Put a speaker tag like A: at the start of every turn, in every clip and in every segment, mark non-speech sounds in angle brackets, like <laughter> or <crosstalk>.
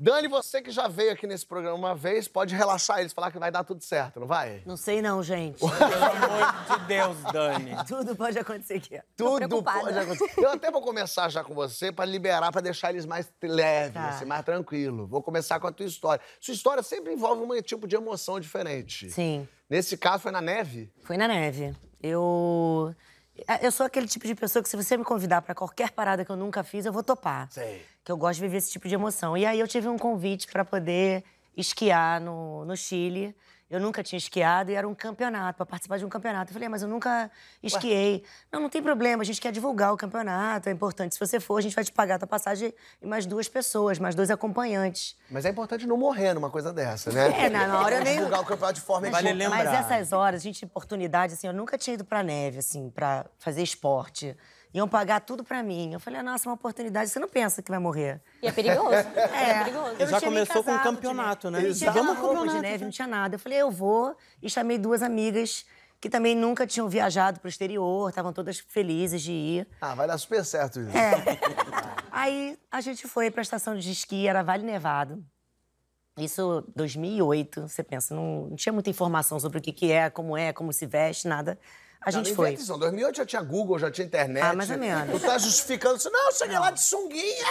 A: Dani, você que já veio aqui nesse programa uma vez, pode relaxar eles, falar que vai dar tudo certo, não vai? Não sei não, gente. Pelo amor de Deus, Dani. <laughs> Tudo pode acontecer aqui. Tudo pode acontecer. Eu até vou começar já com você para liberar, para deixar eles mais leves, tá. assim, mais tranquilo. Vou começar com a tua história. Sua história sempre envolve um tipo de emoção diferente. Sim. Nesse caso foi na neve? Foi na neve. Eu é, eu sou aquele tipo de pessoa que, se você me convidar para qualquer parada que eu nunca fiz, eu vou topar. Sei. Que eu gosto de viver esse tipo de emoção. E aí eu tive um convite para poder esquiar no, no Chile. Eu nunca tinha esquiado e era um campeonato, para participar de um campeonato. Eu falei, é, mas eu nunca esquiei. Ué. Não, não tem problema, a gente quer divulgar o campeonato, é importante. Se você for, a gente vai te pagar a tua passagem e mais duas pessoas, mais dois acompanhantes. Mas é importante não morrer numa coisa dessa, né? É, na, hora eu nem... Divulgar o campeonato de forma... Vale lembrar. Mas essas horas, a gente, oportunidade, assim, eu nunca tinha ido pra neve, assim, para fazer esporte. Iam pagar tudo pra mim. Eu falei, nossa, é uma oportunidade, você não pensa que vai morrer. E é perigoso. <laughs> É,
B: é perigoso. Eu Já começou com um campeonato, né? Exato. Vamos roupa campeonato. de neve, então. não
A: tinha nada. Eu falei, eu vou. E chamei duas amigas que também nunca tinham viajado pro exterior, estavam todas felizes de ir. Ah, vai dar super certo isso. É. Aí a gente foi pra estação de esqui, era Vale Nevado. Isso 2008, você pensa, não, não tinha muita informação sobre o que, que é, como é, como se veste, nada. A gente não, foi. Em 2008 já tinha Google, já tinha internet. Ah, mais ou menos. Tu tá justificando isso. Não, eu cheguei não. lá de sunguinha,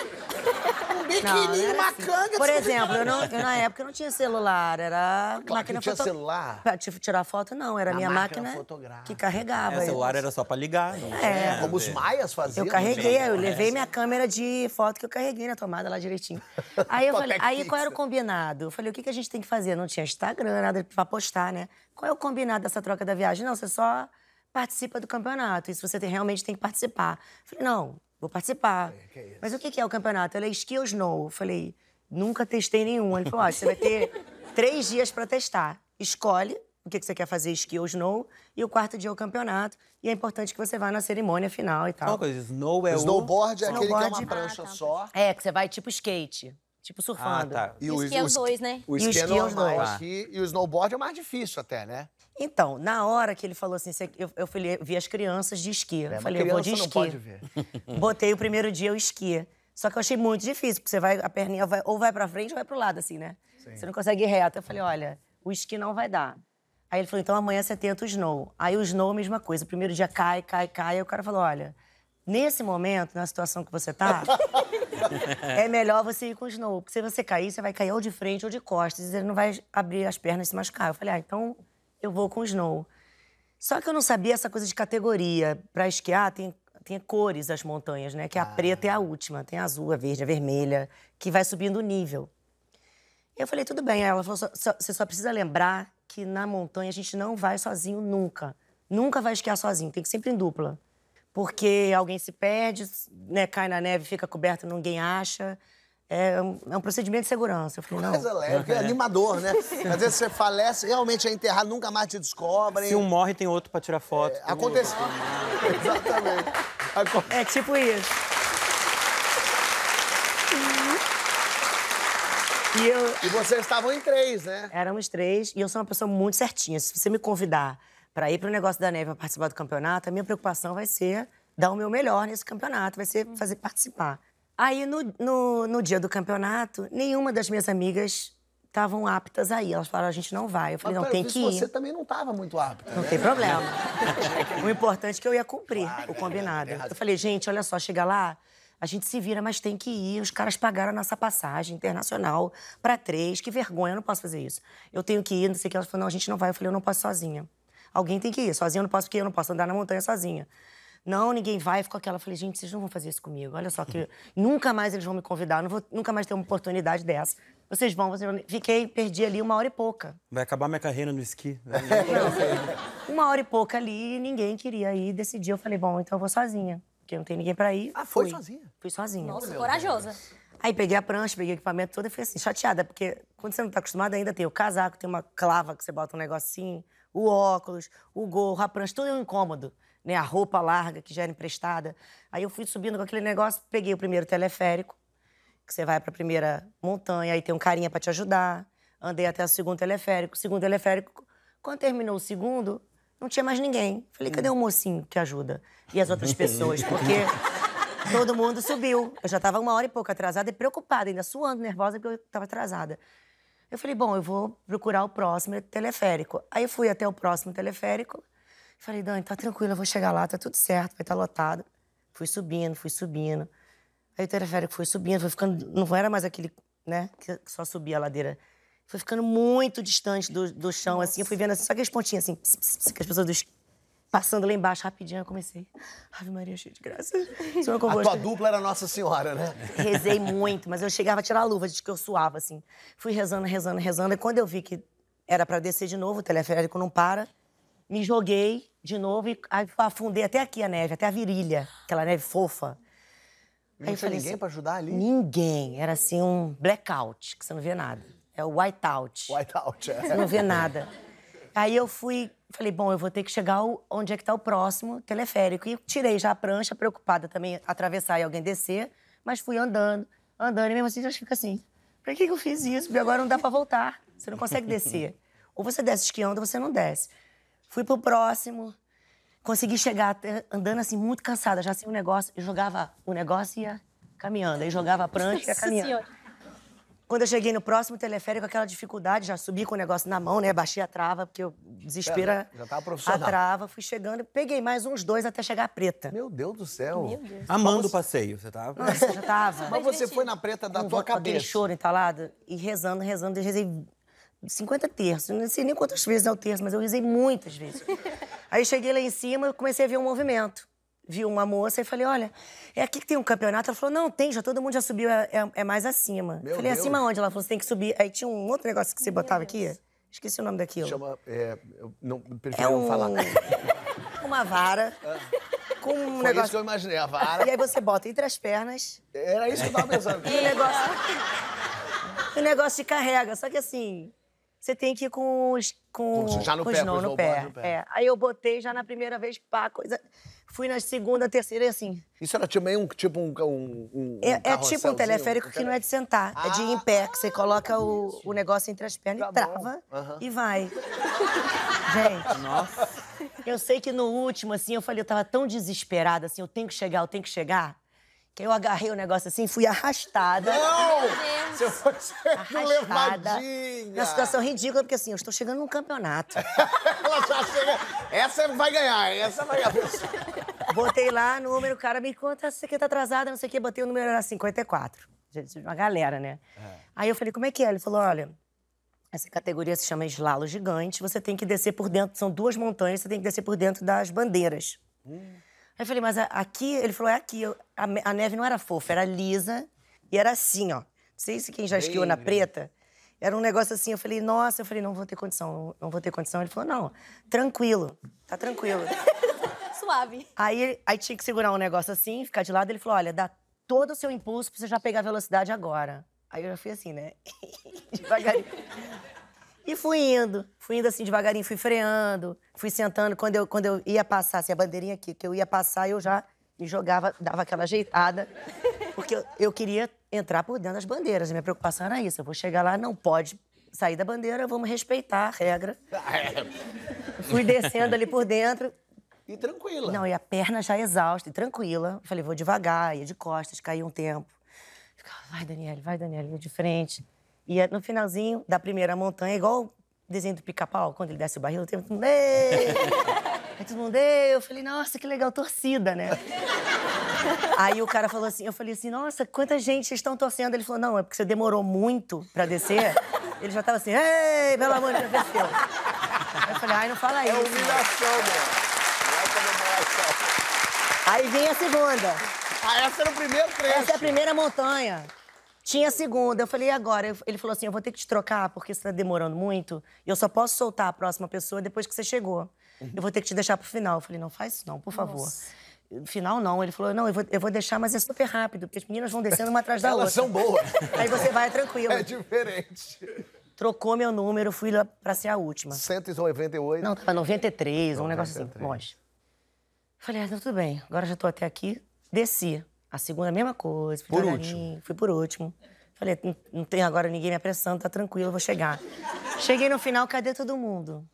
A: um biquininho, uma assim. canga. Por exemplo, eu, não, eu, na época não tinha celular, era claro máquina fotográfica. tinha foto... celular? Pra tirar foto, não. Era a minha máquina, máquina que carregava. É, o celular era só pra ligar. Não. É. Como os maias faziam. Eu carreguei, eu levei minha câmera de foto que eu carreguei na tomada lá direitinho. <laughs> Aí eu falei, é aí qual era o combinado? Eu falei, o que, que a gente tem que fazer? Não tinha Instagram, nada pra postar, né? Qual é o combinado dessa troca da viagem? Não, você só participa do campeonato, isso você tem, realmente tem que participar. Eu falei, não, vou participar. É, que é Mas o que é o campeonato? Ele é ski ou snow? Eu falei, nunca testei nenhum. Ele falou, ó, você vai ter <laughs> três dias para testar. Escolhe o que você quer fazer, esqui ou snow, e o quarto dia é o campeonato. E é importante que você vá na cerimônia final e tal. Qual coisa? Snow é Snowboard o... é aquele Snowboard... que é uma prancha ah, tá. só. É, que você vai tipo skate. Tipo surfando. Ah, tá. E, o esqui é os dois, né? O esqui, é normal. O e o snowboard é mais difícil até, né? Então, na hora que ele falou assim, eu, eu vi as crianças de esqui. É, eu falei, eu vou de esqui. Pode ver. <laughs> Botei o primeiro dia o esqui. Só que eu achei muito difícil, porque você vai, a perninha vai, ou vai pra frente ou vai pro lado, assim, né? Sim. Você não consegue ir reto. Eu falei, olha, o esqui não vai dar. Aí ele falou, então amanhã você tenta o snow. Aí o snow, mesma coisa. O primeiro dia cai, cai, cai. Aí o cara falou, olha, nesse momento, na situação que você tá, <laughs> é melhor você ir com o snow. Porque se você cair, você vai cair ou de frente ou de costas. E ele não vai abrir as pernas e se machucar. Eu falei, ah, então eu vou com snow. Só que eu não sabia essa coisa de categoria. Para esquiar, tem, tem cores das montanhas, né? Que a ah. preta é a última, tem a azul, a verde, a vermelha, que vai subindo o nível. Eu falei, tudo bem. Aí ela falou, você só precisa lembrar que na montanha a gente não vai sozinho nunca. Nunca vai esquiar sozinho, tem que sempre em dupla. Porque alguém se perde, né, cai na neve, fica coberto, ninguém acha. É um, é um, procedimento de segurança. Eu falei, não. Coisa leve, é animador, né? <laughs> Às vezes você falece, realmente é enterrado, nunca mais te descobrem. Se um morre, tem outro pra tirar foto. É, aconteceu. <laughs> Exatamente. Aconte... É tipo isso. E, eu... e vocês estavam em três, né? Éramos três, e eu sou uma pessoa muito certinha. Se você me convidar para ir pro negócio da neve pra participar do campeonato, a minha preocupação vai ser dar o meu melhor nesse campeonato, vai ser fazer participar. Aí, no, no, no dia do campeonato, nenhuma das minhas amigas estavam aptas aí. Elas falaram, a gente não vai. Eu falei, Mas, não, tem que ir. você também não estava muito apta. Não né? tem problema. <laughs> o importante é que eu ia cumprir claro, o é, combinado. É eu falei, gente, olha só, chega lá, a gente se vira, mas tem que ir. Os caras pagaram a nossa passagem internacional para três. Que vergonha, eu não posso fazer isso. Eu tenho que ir, não sei o que. Elas falaram, não, a gente não vai. Eu falei, eu não posso sozinha. Alguém tem que ir. Sozinha eu não posso, porque eu não posso andar na montanha sozinha. Não, ninguém vai. Ficou aquela. falei, gente, vocês não vão fazer isso comigo. Olha só que <laughs> nunca mais eles vão me convidar. Não vou nunca mais ter uma oportunidade dessa. Vocês vão, vocês vão. Fiquei, perdi ali uma hora e pouca. Vai acabar minha carreira no esqui. Né? <laughs> uma hora e pouca ali, ninguém queria ir. Decidi, eu falei, bom, então eu vou sozinha. Porque não tem ninguém pra ir. Ah, foi fui. sozinha? Fui sozinha. Nossa, corajosa. Aí peguei a prancha, peguei o equipamento todo e fui assim, chateada. Porque quando você não tá acostumada, ainda tem o casaco, tem uma clava que você bota um negocinho, o óculos, o gorro, a prancha, tudo é um incômodo né, a roupa larga que já era emprestada. Aí eu fui subindo com aquele negócio, peguei o primeiro teleférico, que você vai para a primeira montanha, aí tem um carinha para te ajudar. Andei até o segundo teleférico. O segundo teleférico, quando terminou o segundo, não tinha mais ninguém. Falei, cadê o mocinho que ajuda? E as outras pessoas? Porque todo mundo subiu. Eu já estava uma hora e pouco atrasada e preocupada, ainda suando, nervosa, porque eu estava atrasada. Eu falei, bom, eu vou procurar o próximo teleférico. Aí fui até o próximo teleférico. Falei, Dani, tá tranquila, eu vou chegar lá, tá tudo certo, vai estar tá lotado. Fui subindo, fui subindo. Aí o teleférico foi subindo, foi ficando. Não era mais aquele, né, que só subia a ladeira. Foi ficando muito distante do, do chão, Nossa. assim. Eu fui vendo assim, só aquelas pontinhas, assim, pss, pss, pss, que as pessoas dos passando lá embaixo rapidinho, eu comecei. Ave Maria, cheia de graça. a tua dupla era Nossa Senhora, né? Rezei muito, mas eu chegava a tirar a luva, de que eu suava, assim. Fui rezando, rezando, rezando. E quando eu vi que era para descer de novo, o teleférico não para, me joguei de novo e afundei até aqui a neve, até a virilha, aquela neve fofa. E não aí tinha ninguém assim, para ajudar ali? Ninguém. Era assim um blackout, que você não vê nada. É o whiteout. Whiteout, é. Você não vê nada. Aí eu fui, falei, bom, eu vou ter que chegar onde é que está o próximo teleférico. E tirei já a prancha, preocupada também atravessar e alguém descer, mas fui andando, andando, e mesmo assim eu fica assim, pra que, que eu fiz isso? Porque agora não dá para voltar. Você não consegue descer. <laughs> Ou você desce esquiando ou você não desce. Fui pro próximo. Consegui chegar até, andando assim, muito cansada, já sem o um negócio. jogava o um negócio e ia caminhando. Aí jogava a prancha e ia caminhando. Senhora. Quando eu cheguei no próximo teleférico, aquela dificuldade, já subi com o negócio na mão, né? Baixei a trava, porque eu desespera. É, já tava profissional. A trava, fui chegando, peguei mais uns dois até chegar a preta. Meu Deus do céu. Meu Deus. Amando você... o passeio, você tava? Nossa, já tava. <laughs> Mas você foi na preta da tua cabeça. Com aquele choro entalado e rezando, rezando, eu rezei 50 terços. Não sei nem quantas vezes é o terço, mas eu risei muitas vezes. <laughs> Aí cheguei lá em cima, comecei a ver um movimento. Vi uma moça e falei, olha, é aqui que tem um campeonato? Ela falou, não, tem, já todo mundo já subiu, é, é, é mais acima. Meu falei, Deus. acima onde? Ela falou, você tem que subir. Aí tinha um outro negócio que você botava aqui. Esqueci o nome daquilo. Chama. É, eu não, prefiro é um... não falar. <laughs> uma vara. Ah. Com um Foi negócio. Isso que eu imaginei, a vara. E aí você bota entre as pernas. Era isso que eu tava pensando. e o negócio. <laughs> o negócio te carrega. Só que assim, você tem que ir com os. Com, já no com pé, não, no, pé. no pé. É. Aí eu botei já na primeira vez, pá, coisa. Fui na segunda, terceira e assim. Isso era tipo meio um. Tipo um, um, um é, é tipo um teleférico que não é de sentar, ah, é de ir em pé, que você coloca o, o negócio entre as pernas tá e trava e vai. Gente. Nossa. Eu sei que no último, assim, eu falei, eu tava tão desesperada, assim, eu tenho que chegar, eu tenho que chegar que eu agarrei o negócio assim, fui arrastada. Não! Se eu fosse arrastada. Na situação ridícula, porque assim, eu estou chegando num campeonato. <laughs> Ela já chega. Essa vai ganhar, essa vai ganhar. Botei lá número, o cara me conta, você que tá atrasada, não sei o quê. Botei o número, era 54. Uma galera, né? É. Aí eu falei, como é que é? Ele falou, olha, essa categoria se chama eslalo gigante, você tem que descer por dentro, são duas montanhas, você tem que descer por dentro das bandeiras. Hum. Aí eu falei, mas aqui? Ele falou, é aqui. A, neve não era fofa, era lisa e era assim, ó. Não sei se quem já esquiou na né? preta. Era um negócio assim, eu falei, nossa, eu falei, não vou ter condição, não vou ter condição. Ele falou, não, tranquilo, tá tranquilo. <laughs> Suave. Aí, aí tinha que segurar um negócio assim, ficar de lado. Ele falou, olha, dá todo o seu impulso pra você já pegar a velocidade agora. Aí eu já fui assim, né? <laughs> Devagarinho fui indo. Fui indo assim devagarinho, fui freando, fui sentando. Quando eu, quando eu ia passar, assim, a bandeirinha aqui, que eu ia passar, eu já me jogava, dava aquela ajeitada. <laughs> Porque eu, eu queria entrar por dentro das bandeiras. Minha preocupação era isso. Eu vou chegar lá, não pode sair da bandeira, vamos respeitar a regra. Ah, é. Fui descendo ali por dentro. E tranquila. Não, e a perna já exausta e tranquila. Falei, vou devagar, ia de costas, caí um tempo. Ficava, vai, Daniele, vai, Daniele, de frente. E é no finalzinho da primeira montanha, igual o desenho do pica-pau, quando ele desce o barril, tem <laughs> todo mundo. Ei! Aí todo mundo, eu falei, nossa, que legal, torcida, né? <laughs> Aí o cara falou assim, eu falei assim, nossa, quanta gente vocês estão torcendo. Ele falou, não, é porque você demorou muito pra descer. Ele já tava assim, ei, pelo amor de Deus, desceu. Aí eu falei, ai, não fala é isso. É humilhação, mano. É Aí vem a segunda. Ah, essa era o primeiro trecho. Essa é a primeira montanha. Tinha segunda. Eu falei, e agora? Ele falou assim: eu vou ter que te trocar, porque você tá demorando muito. E eu só posso soltar a próxima pessoa depois que você chegou. Eu vou ter que te deixar pro final. Eu falei, não faz isso, não, por favor. Nossa. Final não, ele falou: não, eu vou, eu vou deixar, mas é super rápido, porque as meninas vão descendo uma atrás da Elas outra. são boas. <laughs> Aí você vai é tranquilo. É diferente. Trocou meu número, fui lá pra ser a última. 198? Não, tava 93, 93. um negócio assim, longe. Falei, ah, então tudo bem, agora já tô até aqui. Desci. A segunda, a mesma coisa. Fui por último. Fui por último. Falei, não tem agora ninguém me apressando, tá tranquilo, eu vou chegar. Cheguei no final, cadê todo mundo?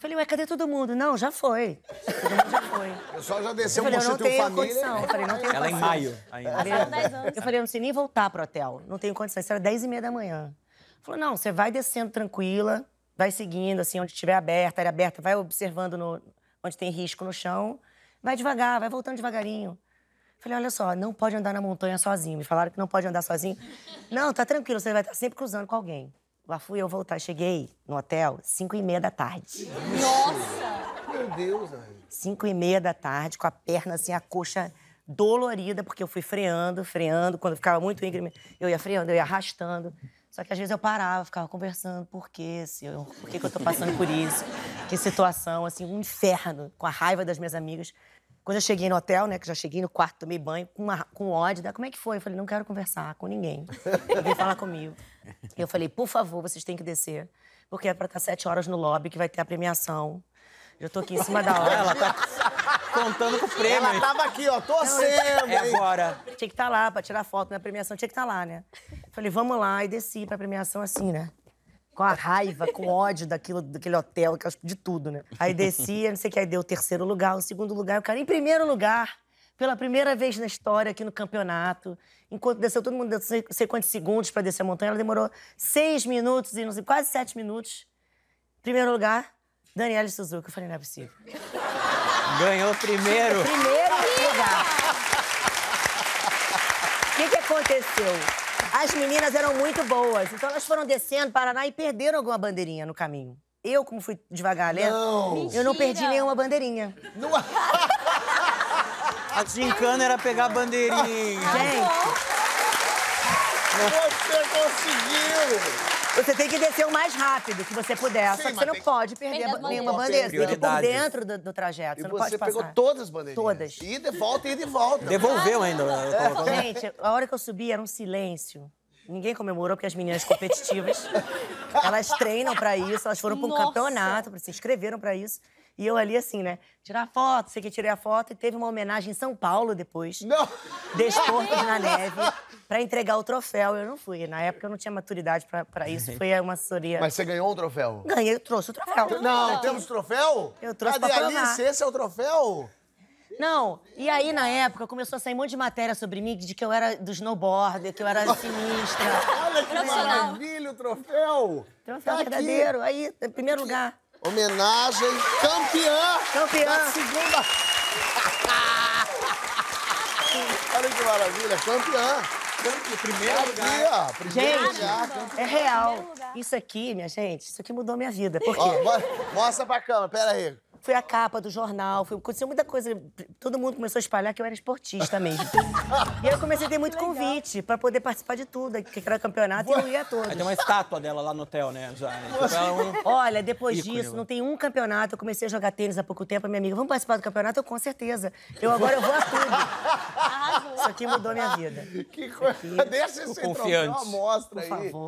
A: Falei, ué, cadê todo mundo? Não, já foi. Todo mundo já foi. O pessoal já desceu, um falei, mostrou família. Condição. Eu falei, não tenho Ela é condição. Ela em maio ainda. É eu falei, eu não sei nem voltar pro hotel. Não tenho condição. Isso era 10 e meia da manhã. Falou, não, você vai descendo tranquila, vai seguindo, assim, onde estiver aberta, área aberta, vai observando no, onde tem risco no chão, vai devagar, vai voltando devagarinho. Falei, olha só, não pode andar na montanha sozinho. Me falaram que não pode andar sozinho. <laughs> Não, tá tranquilo, você vai estar sempre cruzando com alguém. Lá fui eu voltar. Cheguei no hotel 5 e meia da tarde. Nossa! Meu Deus, Anne. 5 e meia da tarde, com a perna assim, a coxa dolorida, porque eu fui freando, freando. Quando ficava muito íngreme, eu ia freando, eu ia arrastando. Só que às vezes eu parava, ficava conversando. Por quê? Se eu, por que, que eu tô passando por isso? Que situação, assim, um inferno. Com a raiva das minhas amigas. Quando eu cheguei no hotel, né, que já cheguei no quarto, tomei banho, com, uma, com ódio, da, né, como é que foi? Eu falei, não quero conversar com ninguém, ninguém falar comigo. E eu falei, por favor, vocês têm que descer, porque é pra estar tá sete horas no lobby, que vai ter a premiação. Eu tô aqui em cima da <laughs> hora. Ela tá contando com o prêmio. Ela tava aqui, ó, torcendo. É agora. Tinha que estar tá lá pra tirar foto na premiação, tinha que estar tá lá, né? Falei, vamos lá. E desci pra premiação assim, né? com a raiva, com ódio daquilo, daquele hotel, de tudo, né? Aí descia, não sei o que, aí deu o terceiro lugar, o segundo lugar, o cara em primeiro lugar, pela primeira vez na história aqui no campeonato. Enquanto desceu, todo mundo não sei quantos segundos para descer a montanha, ela demorou seis minutos e não sei, quase sete minutos. Primeiro lugar, Daniela Suzuki. Eu falei, não é possível. Ganhou primeiro. Primeiro lugar. O que, que aconteceu? As meninas eram muito boas. Então elas foram descendo Paraná e perderam alguma bandeirinha no caminho. Eu, como fui devagar, né? Não. Eu não perdi nenhuma bandeirinha. Não. A gincana era pegar a bandeirinha. Gente. Você conseguiu! Você tem que descer o mais rápido que você puder. Sim, só que você não pode perder nenhuma bandeira. Você tem tá por dentro do, do trajeto. Você, você, não pode passar. pegou todas as bandeiras. Todas. E de volta, e de volta. Devolveu ainda. É. Gente, a hora que eu subi era um silêncio. Ninguém comemorou, porque as meninas competitivas, <laughs> elas treinam para isso, elas foram para um campeonato, se inscreveram para isso. E eu ali, assim, né? Tirar foto, sei que tirei a foto e teve uma homenagem em São Paulo depois. Não! Desportos na neve, pra entregar o troféu. Eu não fui. Na época eu não tinha maturidade pra, pra isso. Foi uma assessoria. Mas você ganhou o troféu? Ganhei, eu trouxe o troféu. Não, temos troféu? Eu trouxe Cadê? pra Alice, esse é o troféu? Não, e aí na época começou a sair um monte de matéria sobre mim, de que eu era do snowboard, que eu era sinistra. Olha que maravilha o troféu! Troféu tá verdadeiro, aqui. aí, em primeiro lugar. Homenagem campeã, campeã. segunda. <laughs> Olha que maravilha, campeã. campeã primeiro aqui, lugar. Ó, primeiro gente, lugar. é real. Isso aqui, minha gente, isso aqui mudou minha vida. Por quê? Ó, mostra pra câmera, pera aí. Fui a capa do jornal, fui, aconteceu muita coisa. Todo mundo começou a espalhar que eu era esportista mesmo. <laughs> e aí eu comecei a ter muito convite pra poder participar de tudo, que era campeonato e eu ia todo. Tem uma estátua dela lá no hotel, né? Já. Então, é Olha, depois disso, né? não tem um campeonato. Eu comecei a jogar tênis há pouco tempo, minha amiga. Vamos participar do campeonato? Eu com certeza. Eu agora eu vou a tudo. Isso aqui mudou minha vida. Que coisa. Deixa esse confiante. Uma amostra Por aí. Favor.